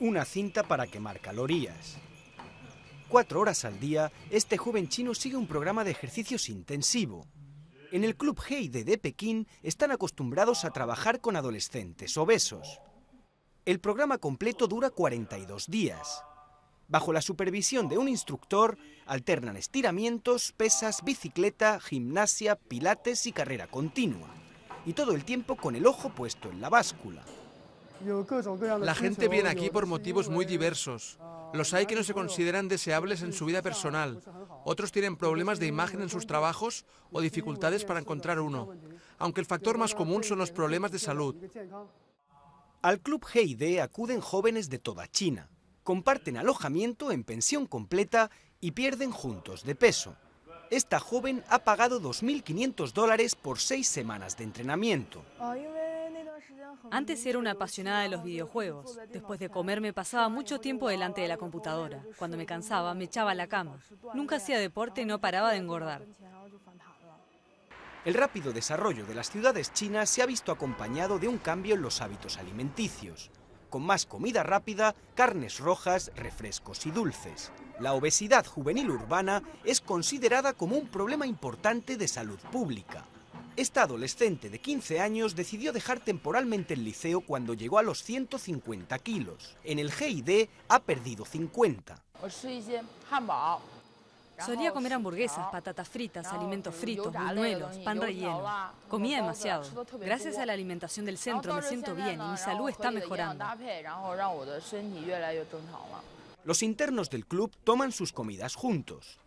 una cinta para quemar calorías. Cuatro horas al día, este joven chino sigue un programa de ejercicios intensivo. En el Club Heide de Pekín están acostumbrados a trabajar con adolescentes obesos. El programa completo dura 42 días. Bajo la supervisión de un instructor, alternan estiramientos, pesas, bicicleta, gimnasia, pilates y carrera continua. Y todo el tiempo con el ojo puesto en la báscula. La gente viene aquí por motivos muy diversos. Los hay que no se consideran deseables en su vida personal. Otros tienen problemas de imagen en sus trabajos o dificultades para encontrar uno. Aunque el factor más común son los problemas de salud. Al Club Heide acuden jóvenes de toda China. Comparten alojamiento en pensión completa y pierden juntos de peso. Esta joven ha pagado 2.500 dólares por seis semanas de entrenamiento. Antes era una apasionada de los videojuegos. Después de comer me pasaba mucho tiempo delante de la computadora. Cuando me cansaba me echaba a la cama. Nunca hacía deporte y no paraba de engordar. El rápido desarrollo de las ciudades chinas se ha visto acompañado de un cambio en los hábitos alimenticios, con más comida rápida, carnes rojas, refrescos y dulces. La obesidad juvenil urbana es considerada como un problema importante de salud pública esta adolescente de 15 años decidió dejar temporalmente el liceo cuando llegó a los 150 kilos. En el GID ha perdido 50. Solía comer hamburguesas, patatas fritas, alimentos fritos, buñuelos, pan relleno. Comía demasiado. Gracias a la alimentación del centro me siento bien y mi salud está mejorando. Los internos del club toman sus comidas juntos.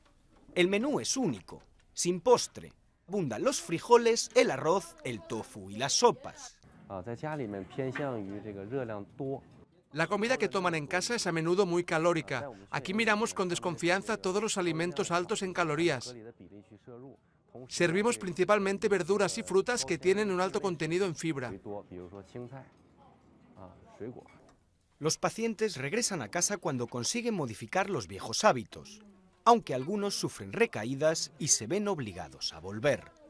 El menú es único, sin postre, abundan los frijoles, el arroz, el tofu y las sopas. La comida que toman en casa es a menudo muy calórica. Aquí miramos con desconfianza todos los alimentos altos en calorías. Servimos principalmente verduras y frutas que tienen un alto contenido en fibra. Los pacientes regresan a casa cuando consiguen modificar los viejos hábitos aunque algunos sufren recaídas y se ven obligados a volver.